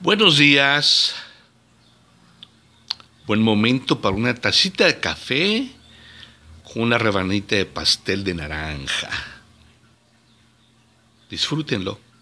Buenos días. Buen momento para una tacita de café con una rebanita de pastel de naranja. Disfrútenlo.